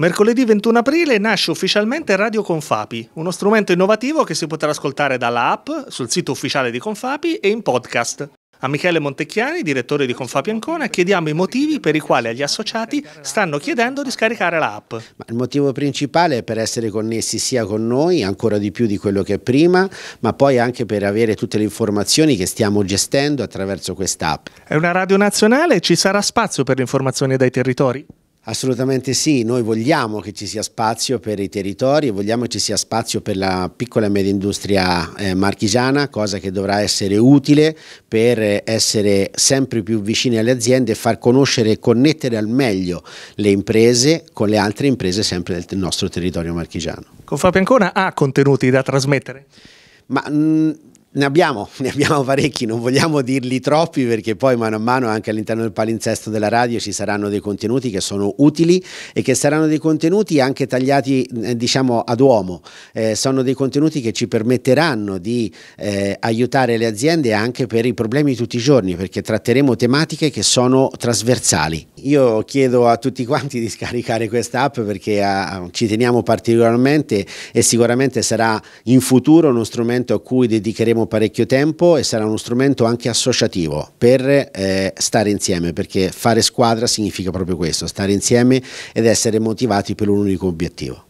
Mercoledì 21 aprile nasce ufficialmente Radio Confapi, uno strumento innovativo che si potrà ascoltare dalla app, sul sito ufficiale di Confapi e in podcast. A Michele Montecchiani, direttore di Confapi Ancona, chiediamo i motivi per i quali agli associati stanno chiedendo di scaricare l'app. app. il motivo principale è per essere connessi sia con noi, ancora di più di quello che è prima, ma poi anche per avere tutte le informazioni che stiamo gestendo attraverso quest'app. È una radio nazionale, ci sarà spazio per le informazioni dai territori? Assolutamente sì, noi vogliamo che ci sia spazio per i territori, vogliamo che ci sia spazio per la piccola e media industria eh, marchigiana, cosa che dovrà essere utile per essere sempre più vicini alle aziende e far conoscere e connettere al meglio le imprese con le altre imprese sempre del nostro territorio marchigiano. Con Fabio ha contenuti da trasmettere? Ma, mh, mm, ne abbiamo, ne abbiamo parecchi, non vogliamo dirli troppi perché poi mano a mano anche all'interno del palinsesto della radio ci saranno dei contenuti che sono utili e che saranno dei contenuti anche tagliati eh, diciamo ad uomo, eh, sono dei contenuti che ci permetteranno di eh, aiutare le aziende anche per i problemi di tutti i giorni perché tratteremo tematiche che sono trasversali. Io chiedo a tutti quanti di scaricare questa app perché a, ah, ci teniamo particolarmente e sicuramente sarà in futuro uno strumento a cui dedicheremo abbiamo parecchio tempo e sarà uno strumento anche associativo per eh, stare insieme, perché fare squadra significa proprio questo, stare insieme ed essere motivati per un unico obiettivo.